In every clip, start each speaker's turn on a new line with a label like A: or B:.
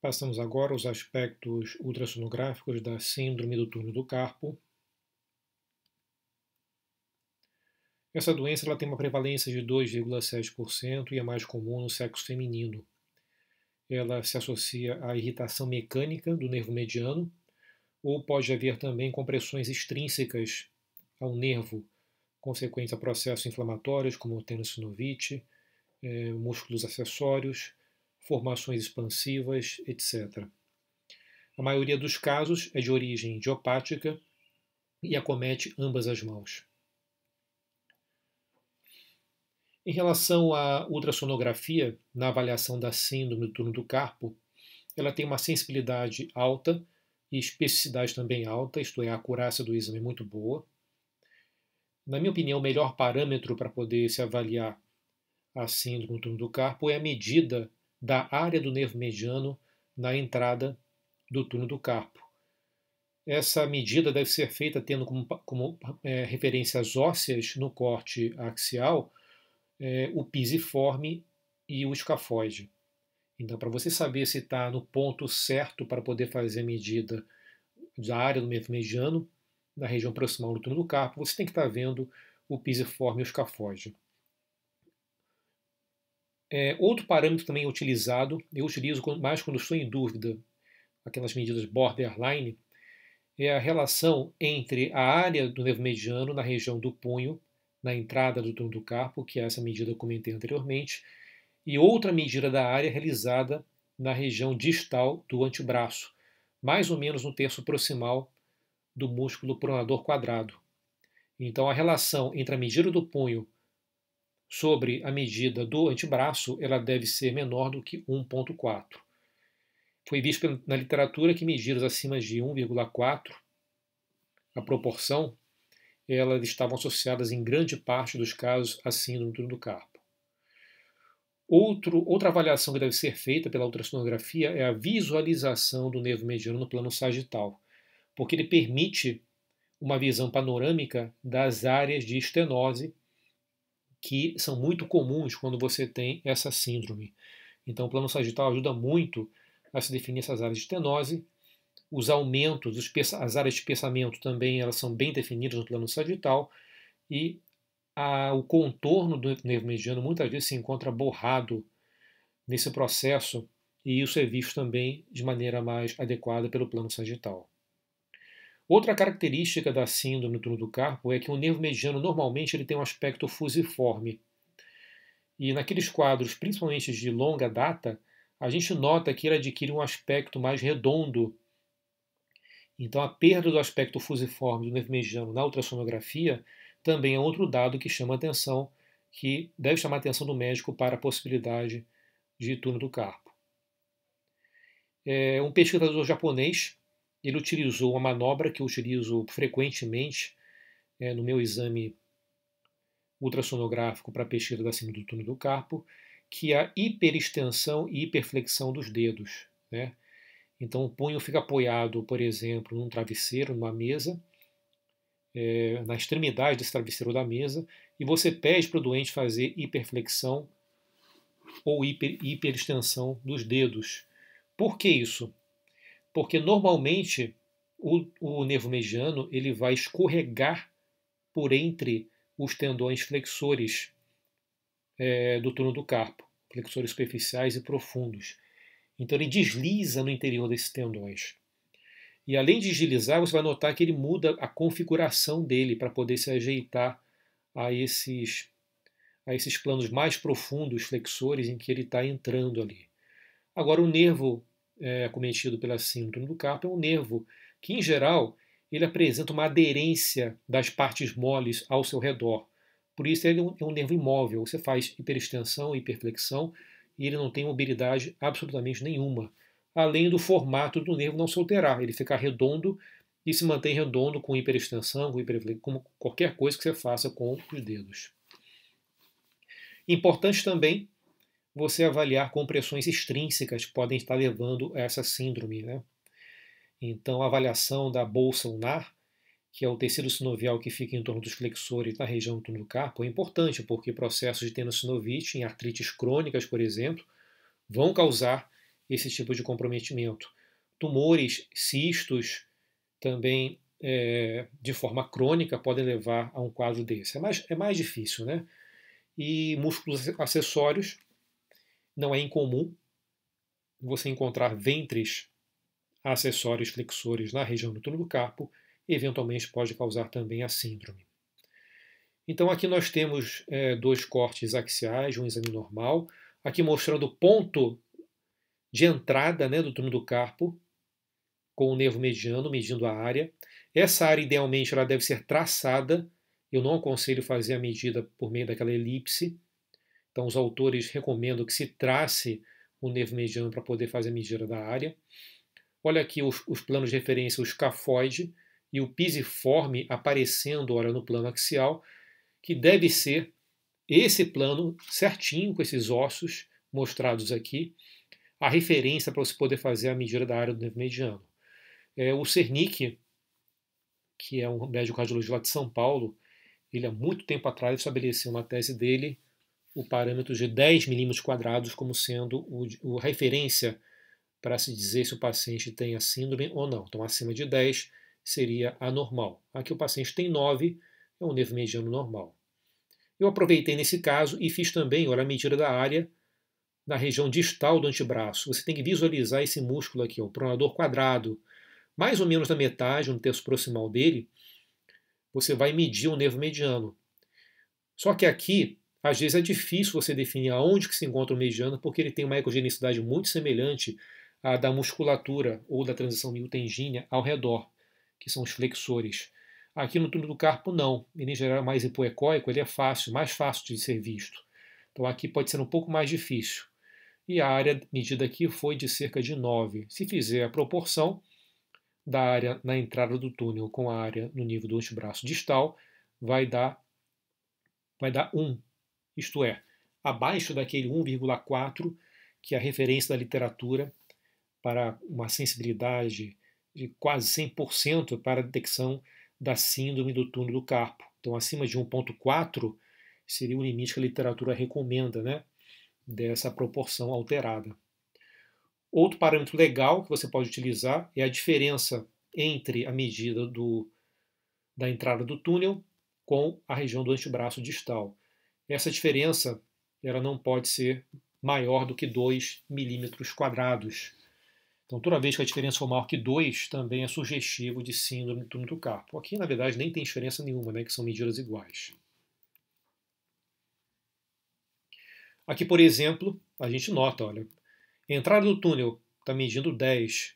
A: Passamos agora aos aspectos ultrassonográficos da síndrome do túnel do carpo. Essa doença ela tem uma prevalência de 2,7% e é mais comum no sexo feminino. Ela se associa à irritação mecânica do nervo mediano, ou pode haver também compressões extrínsecas ao nervo, consequente a processos inflamatórios como tenossinovite, eh, músculos acessórios, formações expansivas, etc. A maioria dos casos é de origem idiopática e acomete ambas as mãos. Em relação à ultrassonografia, na avaliação da síndrome do turno do carpo, ela tem uma sensibilidade alta e especificidade também alta, isto é, a acurácia do exame é muito boa. Na minha opinião, o melhor parâmetro para poder se avaliar a síndrome do turno do carpo é a medida da área do nervo mediano na entrada do túnel do carpo. Essa medida deve ser feita tendo como, como é, referência as ósseas no corte axial, é, o pisiforme e o escafoide. Então, para você saber se está no ponto certo para poder fazer a medida da área do nervo mediano, na região proximal do túnel do carpo, você tem que estar tá vendo o pisiforme e o escafoide. É, outro parâmetro também utilizado, eu utilizo mais quando estou em dúvida, aquelas medidas borderline, é a relação entre a área do nervo mediano na região do punho, na entrada do tronco do carpo, que é essa medida que eu comentei anteriormente, e outra medida da área realizada na região distal do antebraço, mais ou menos no terço proximal do músculo pronador quadrado. Então, a relação entre a medida do punho sobre a medida do antebraço, ela deve ser menor do que 1,4. Foi visto na literatura que medidas acima de 1,4, a proporção, elas estavam associadas em grande parte dos casos à síndrome do carpo. Outro, outra avaliação que deve ser feita pela ultrassonografia é a visualização do nervo mediano no plano sagital, porque ele permite uma visão panorâmica das áreas de estenose que são muito comuns quando você tem essa síndrome. Então, o plano sagital ajuda muito a se definir essas áreas de tenose. Os aumentos, os, as áreas de pensamento também elas são bem definidas no plano sagital e a, o contorno do nervo mediano muitas vezes se encontra borrado nesse processo e isso é visto também de maneira mais adequada pelo plano sagital. Outra característica da síndrome do túnel do carpo é que o nervo mediano normalmente ele tem um aspecto fusiforme. E naqueles quadros, principalmente de longa data, a gente nota que ele adquire um aspecto mais redondo. Então, a perda do aspecto fusiforme do nervo mediano na ultrassonografia também é outro dado que chama atenção, que deve chamar a atenção do médico para a possibilidade de túnel do carpo. É, um pesquisador japonês ele utilizou uma manobra que eu utilizo frequentemente é, no meu exame ultrassonográfico para pesquisa da síndrome do túnel do carpo, que é a hiperextensão e hiperflexão dos dedos. Né? Então, o punho fica apoiado, por exemplo, num travesseiro, numa mesa, é, na extremidade desse travesseiro da mesa, e você pede para o doente fazer hiperflexão ou hiper, hiperextensão dos dedos. Por que isso? porque normalmente o, o nervo mediano ele vai escorregar por entre os tendões flexores é, do túnel do carpo, flexores superficiais e profundos. Então ele desliza no interior desses tendões. E além de deslizar, você vai notar que ele muda a configuração dele para poder se ajeitar a esses, a esses planos mais profundos, flexores, em que ele está entrando ali. Agora, o nervo é, pela síndrome do carpo é um nervo que, em geral, ele apresenta uma aderência das partes moles ao seu redor. Por isso, ele é um, é um nervo imóvel. Você faz hiperextensão, hiperflexão, e ele não tem mobilidade absolutamente nenhuma. Além do formato do nervo não se alterar, ele fica redondo e se mantém redondo com hiperextensão, com, qualquer coisa que você faça com os dedos. Importante também você avaliar compressões extrínsecas que podem estar levando a essa síndrome. Né? Então, a avaliação da bolsa lunar, que é o tecido sinovial que fica em torno dos flexores na região do do carpo, é importante, porque processos de tenossinovite, em artrites crônicas, por exemplo, vão causar esse tipo de comprometimento. Tumores, cistos, também é, de forma crônica, podem levar a um quadro desse. É mais, é mais difícil, né? E músculos acessórios não é incomum você encontrar ventres acessórios flexores na região do túmulo do carpo, eventualmente pode causar também a síndrome. Então aqui nós temos é, dois cortes axiais, um exame normal, aqui mostrando o ponto de entrada né, do túmulo do carpo com o nervo mediano, medindo a área. Essa área, idealmente, ela deve ser traçada. Eu não aconselho fazer a medida por meio daquela elipse, então, os autores recomendam que se trace o nervo mediano para poder fazer a medida da área. Olha aqui os, os planos de referência, o escafoide e o pisiforme aparecendo olha, no plano axial, que deve ser esse plano certinho com esses ossos mostrados aqui, a referência para você poder fazer a medida da área do nervo mediano. É, o Cernic, que é um médico radiologista lá de São Paulo, ele há muito tempo atrás estabeleceu uma tese dele o parâmetro de 10 milímetros quadrados como sendo o, o referência para se dizer se o paciente tem a síndrome ou não. Então, acima de 10 seria anormal. Aqui o paciente tem 9, é um nervo mediano normal. Eu aproveitei nesse caso e fiz também, olha a medida da área, na região distal do antebraço. Você tem que visualizar esse músculo aqui, ó, o pronador quadrado, mais ou menos na metade, um terço proximal dele, você vai medir o nervo mediano. Só que aqui às vezes é difícil você definir aonde que se encontra o mediano, porque ele tem uma ecogenicidade muito semelhante à da musculatura ou da transição miotengínea ao redor, que são os flexores. Aqui no túnel do carpo, não. Ele, em geral, é mais hipoecóico, ele é fácil, mais fácil de ser visto. Então aqui pode ser um pouco mais difícil. E a área medida aqui foi de cerca de 9. Se fizer a proporção da área na entrada do túnel com a área no nível do antebraço distal, vai dar vai dar 1, isto é, abaixo daquele 1,4 que é a referência da literatura para uma sensibilidade de quase 100% para a detecção da síndrome do túnel do carpo. Então, acima de 1,4 seria o limite que a literatura recomenda, né? Dessa proporção alterada. Outro parâmetro legal que você pode utilizar é a diferença entre a medida do, da entrada do túnel com a região do antebraço distal. Essa diferença ela não pode ser maior do que 2 milímetros quadrados. Então, toda vez que a diferença for maior que 2, também é sugestivo de síndrome do túnel do carpo. Aqui, na verdade, nem tem diferença nenhuma, né, que são medidas iguais. Aqui, por exemplo, a gente nota, olha, entrada do túnel está medindo 10,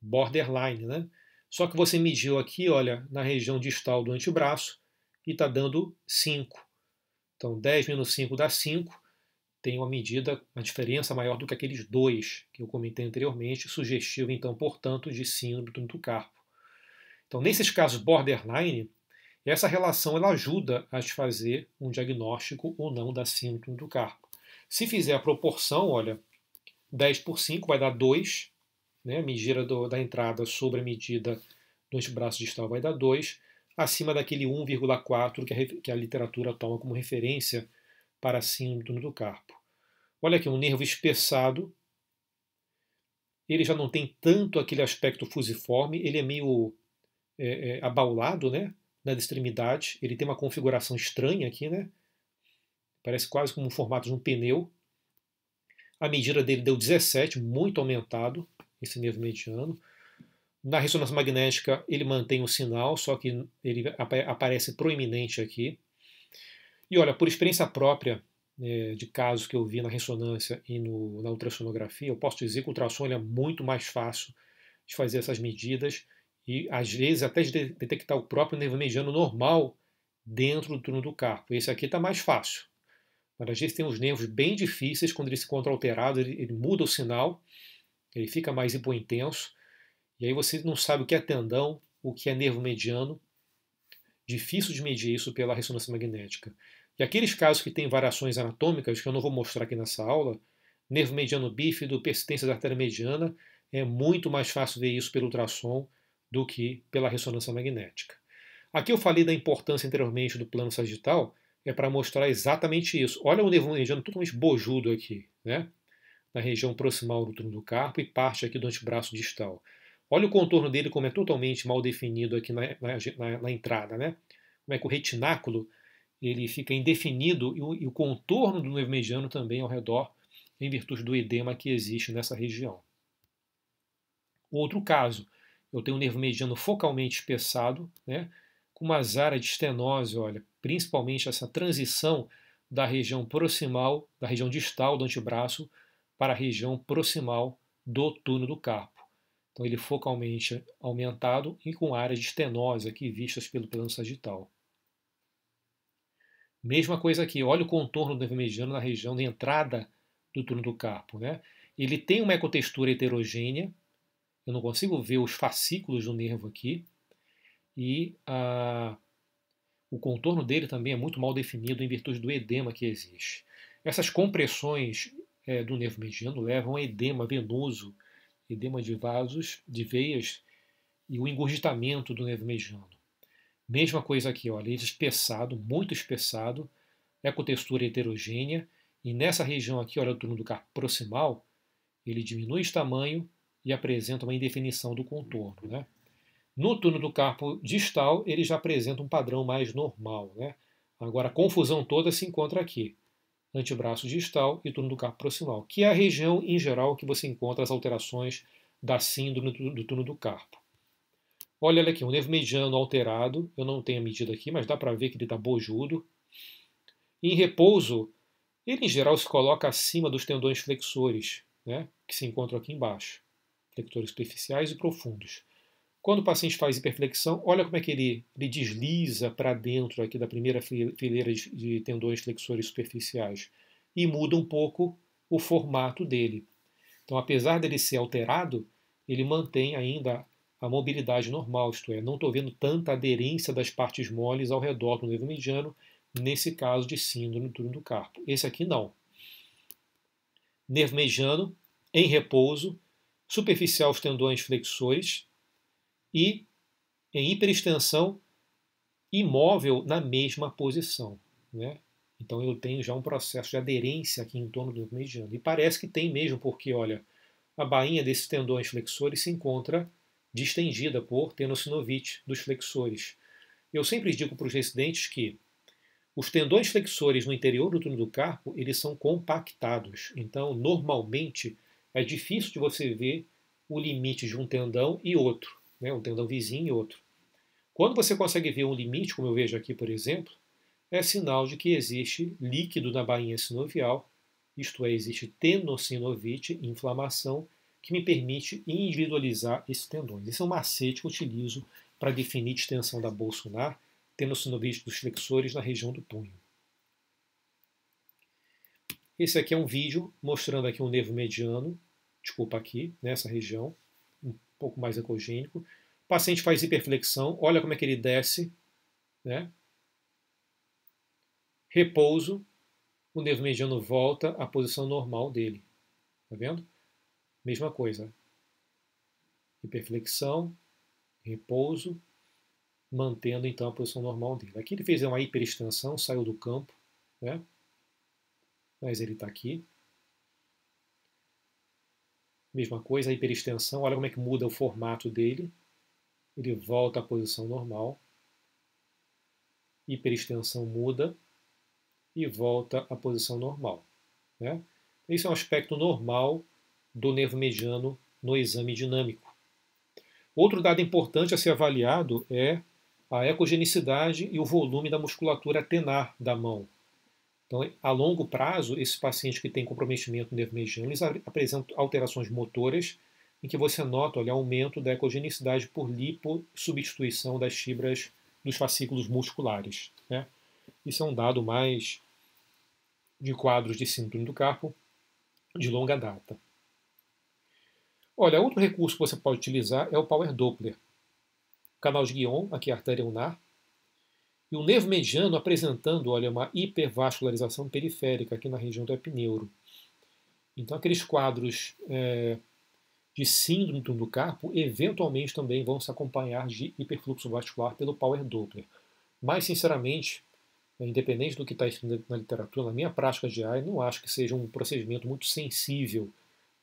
A: borderline, né? Só que você mediu aqui, olha, na região distal do antebraço e está dando 5. Então, 10 menos 5 dá 5. Tem uma medida, uma diferença maior do que aqueles dois que eu comentei anteriormente, sugestivo, então, portanto, de síndrome do carpo. Então, nesses casos borderline, essa relação ela ajuda a te fazer um diagnóstico ou não da síndrome do carpo. Se fizer a proporção, olha, 10 por 5 vai dar 2, né? a medida do, da entrada sobre a medida do antebraço distal vai dar 2 acima daquele 1,4 que, que, a literatura toma como referência para a síndrome do carpo. Olha aqui, um nervo espessado, ele já não tem tanto aquele aspecto fusiforme, ele é meio é, é, abaulado né, na extremidade, ele tem uma configuração estranha aqui, né? parece quase como o formato de um pneu. A medida dele deu 17, muito aumentado, esse nervo mediano. Na ressonância magnética, ele mantém o sinal, só que ele ap aparece proeminente aqui. E olha, por experiência própria, é, de casos que eu vi na ressonância e no, na ultrassonografia, eu posso dizer que o ultrassom é muito mais fácil de fazer essas medidas e, às vezes, até de detectar o próprio nervo mediano normal dentro do túnel do carpo. Esse aqui está mais fácil. Mas, às vezes, tem uns nervos bem difíceis, quando ele se encontra alterado, ele, ele muda o sinal, ele fica mais hipointenso, e aí você não sabe o que é tendão, o que é nervo mediano. Difícil de medir isso pela ressonância magnética. E aqueles casos que têm variações anatômicas, que eu não vou mostrar aqui nessa aula, nervo mediano bífido, persistência da artéria mediana, é muito mais fácil ver isso pelo ultrassom do que pela ressonância magnética. Aqui eu falei da importância anteriormente do plano sagital, é para mostrar exatamente isso. Olha o nervo mediano totalmente bojudo aqui, né? na região proximal do tronco do carpo e parte aqui do antebraço distal. Olha o contorno dele como é totalmente mal definido aqui na, na, na entrada, né? Como é que o retináculo ele fica indefinido e o, e o contorno do nervo mediano também ao redor, em virtude do edema que existe nessa região. Outro caso, eu tenho um nervo mediano focalmente espessado, né? Com uma área de estenose, olha, principalmente essa transição da região proximal, da região distal do antebraço, para a região proximal do túnel do carpo. Então, ele focalmente aumentado e com áreas de estenose aqui vistas pelo plano sagital. Mesma coisa aqui, olha o contorno do nervo mediano na região de entrada do turno do carpo. Né? Ele tem uma ecotextura heterogênea, eu não consigo ver os fascículos do nervo aqui, e ah, o contorno dele também é muito mal definido em virtude do edema que existe. Essas compressões é, do nervo mediano levam a edema venoso edema de vasos, de veias e o engurgitamento do mediano. Mesma coisa aqui, olha, ele é espessado, muito espessado, é com textura heterogênea, e nessa região aqui, olha, do túmulo do carpo proximal, ele diminui de tamanho e apresenta uma indefinição do contorno. Né? No túnel do carpo distal, ele já apresenta um padrão mais normal. Né? Agora, a confusão toda se encontra aqui antebraço distal e túnel do carpo proximal, que é a região em geral que você encontra as alterações da síndrome do túnel do carpo. Olha aqui, o um nervo mediano alterado, eu não tenho a medida aqui, mas dá para ver que ele está bojudo. Em repouso, ele em geral se coloca acima dos tendões flexores, né, que se encontram aqui embaixo, flexores superficiais e profundos. Quando o paciente faz hiperflexão, olha como é que ele, ele desliza para dentro aqui da primeira fileira de, de tendões flexores superficiais e muda um pouco o formato dele. Então, apesar dele ser alterado, ele mantém ainda a mobilidade normal, isto é, não estou vendo tanta aderência das partes moles ao redor do nervo mediano, nesse caso de síndrome do do carpo. Esse aqui não. Nervo mediano em repouso, superficial os tendões flexores, e em hiperextensão imóvel na mesma posição. Né? Então eu tenho já um processo de aderência aqui em torno do mediano. E parece que tem mesmo, porque olha, a bainha desses tendões flexores se encontra distendida por tenossinovite dos flexores. Eu sempre digo para os residentes que os tendões flexores no interior do túnel do carpo, eles são compactados. Então, normalmente, é difícil de você ver o limite de um tendão e outro né, um tendão vizinho e outro. Quando você consegue ver um limite, como eu vejo aqui, por exemplo, é sinal de que existe líquido na bainha sinovial, isto é, existe tenossinovite, inflamação, que me permite individualizar esses tendões. Esse é um macete que eu utilizo para definir distensão da bolsonar, tenossinovite dos flexores na região do punho. Esse aqui é um vídeo mostrando aqui um nervo mediano, desculpa aqui, nessa região, pouco mais ecogênico. O paciente faz hiperflexão, olha como é que ele desce, né? Repouso, o nervo mediano volta à posição normal dele. Tá vendo? Mesma coisa. Hiperflexão, repouso, mantendo então a posição normal dele. Aqui ele fez uma hiperextensão, saiu do campo, né? Mas ele está aqui. Mesma coisa, a hiperextensão, olha como é que muda o formato dele. Ele volta à posição normal. Hiperextensão muda e volta à posição normal. Né? Esse é um aspecto normal do nervo mediano no exame dinâmico. Outro dado importante a ser avaliado é a ecogenicidade e o volume da musculatura tenar da mão. Então, a longo prazo, esse paciente que tem comprometimento no nervo mediano, eles apresentam alterações motoras, em que você nota olha, aumento da ecogenicidade por liposubstituição das fibras dos fascículos musculares. Né? Isso é um dado mais de quadros de síndrome do carpo de longa data. Olha, outro recurso que você pode utilizar é o Power Doppler. O canal de Guion, aqui a é artéria unar, e o nervo mediano apresentando, olha, uma hipervascularização periférica aqui na região do epineuro. Então, aqueles quadros é, de síndrome do carpo eventualmente também vão se acompanhar de hiperfluxo vascular pelo Power Doppler. Mas, sinceramente, é, independente do que está escrito na literatura, na minha prática diária, não acho que seja um procedimento muito sensível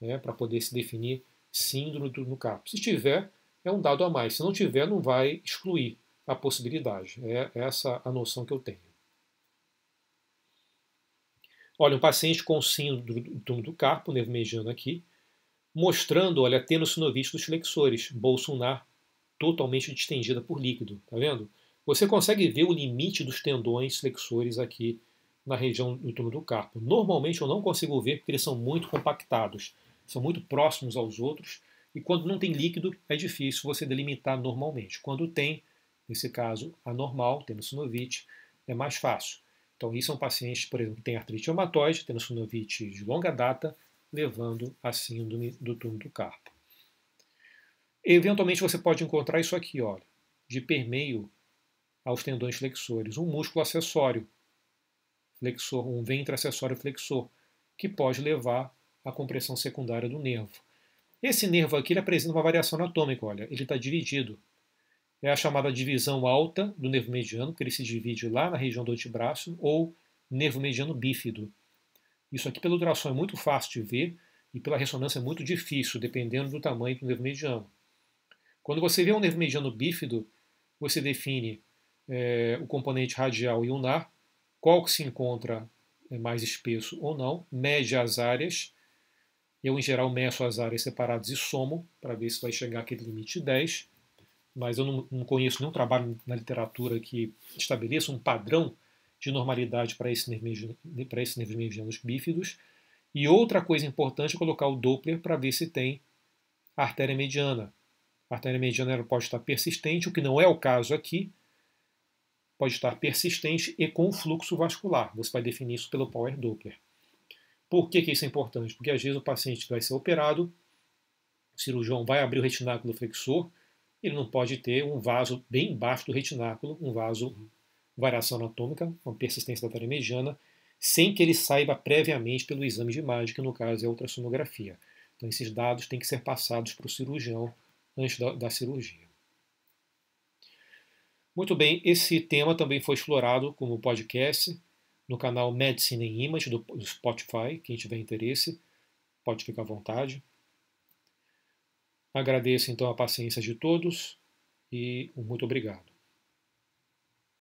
A: né, para poder se definir síndrome do carpo. Se tiver, é um dado a mais. Se não tiver, não vai excluir a possibilidade. É essa a noção que eu tenho. Olha, um paciente com síndrome do do carpo, nervo mediano aqui, mostrando, olha, tenossinovite dos flexores, bolsonar totalmente distendida por líquido, tá vendo? Você consegue ver o limite dos tendões flexores aqui na região do túmulo do carpo. Normalmente eu não consigo ver porque eles são muito compactados, são muito próximos aos outros, e quando não tem líquido é difícil você delimitar normalmente. Quando tem, Nesse caso, anormal, tendo sinovite é mais fácil. Então, isso são é pacientes, por exemplo, que têm artrite reumatoide, sinovite de longa data, levando a síndrome do túmulo do carpo. Eventualmente, você pode encontrar isso aqui, olha, de permeio aos tendões flexores, um músculo acessório flexor, um ventre acessório flexor, que pode levar à compressão secundária do nervo. Esse nervo aqui ele apresenta uma variação anatômica, olha, ele está dividido, é a chamada divisão alta do nervo mediano, que ele se divide lá na região do antebraço, ou nervo mediano bífido. Isso aqui pelo ultrassom é muito fácil de ver e pela ressonância é muito difícil, dependendo do tamanho do nervo mediano. Quando você vê um nervo mediano bífido, você define é, o componente radial e ulnar, qual que se encontra é, mais espesso ou não, mede as áreas. Eu, em geral, meço as áreas separadas e somo para ver se vai chegar aquele limite 10 mas eu não, não conheço nenhum trabalho na literatura que estabeleça um padrão de normalidade para esse nervo, para medianos bífidos. E outra coisa importante é colocar o Doppler para ver se tem artéria mediana. A artéria mediana pode estar persistente, o que não é o caso aqui. Pode estar persistente e com fluxo vascular. Você vai definir isso pelo Power Doppler. Por que, que isso é importante? Porque às vezes o paciente vai ser operado, o cirurgião vai abrir o retináculo flexor, ele não pode ter um vaso bem embaixo do retináculo, um vaso uhum. variação anatômica, uma persistência da mediana, sem que ele saiba previamente pelo exame de imagem, que no caso é a ultrassonografia. Então esses dados têm que ser passados para o cirurgião antes da, da cirurgia. Muito bem, esse tema também foi explorado como podcast no canal Medicine in Image do Spotify. Quem tiver interesse, pode ficar à vontade. Agradeço então a paciência de todos e muito obrigado.